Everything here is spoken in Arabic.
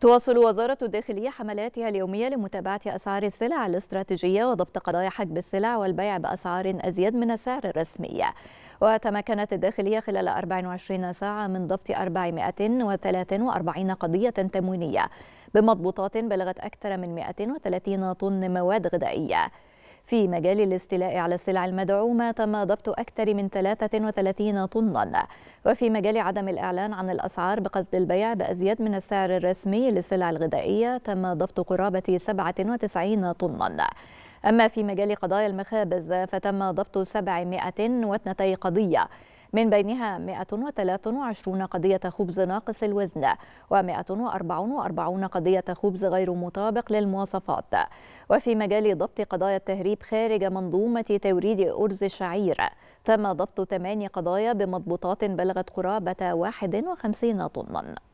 تواصل وزارة الداخلية حملاتها اليومية لمتابعة أسعار السلع الاستراتيجية وضبط قضايا حجب السلع والبيع بأسعار أزيد من السعر الرسمي وتمكنت الداخلية خلال 24 ساعة من ضبط 443 قضية تموينية بمضبوطات بلغت أكثر من 130 طن مواد غذائية في مجال الاستيلاء على السلع المدعومة تم ضبط أكثر من 33 طنا وفي مجال عدم الإعلان عن الأسعار بقصد البيع بأزيد من السعر الرسمي للسلع الغذائية تم ضبط قرابة 97 طنا أما في مجال قضايا المخابز فتم ضبط 702 قضية من بينها 123 قضية خبز ناقص الوزن و144 قضية خبز غير مطابق للمواصفات وفي مجال ضبط قضايا التهريب خارج منظومة توريد أرز الشعير تم ضبط 8 قضايا بمضبوطات بلغت قرابة 51 طناً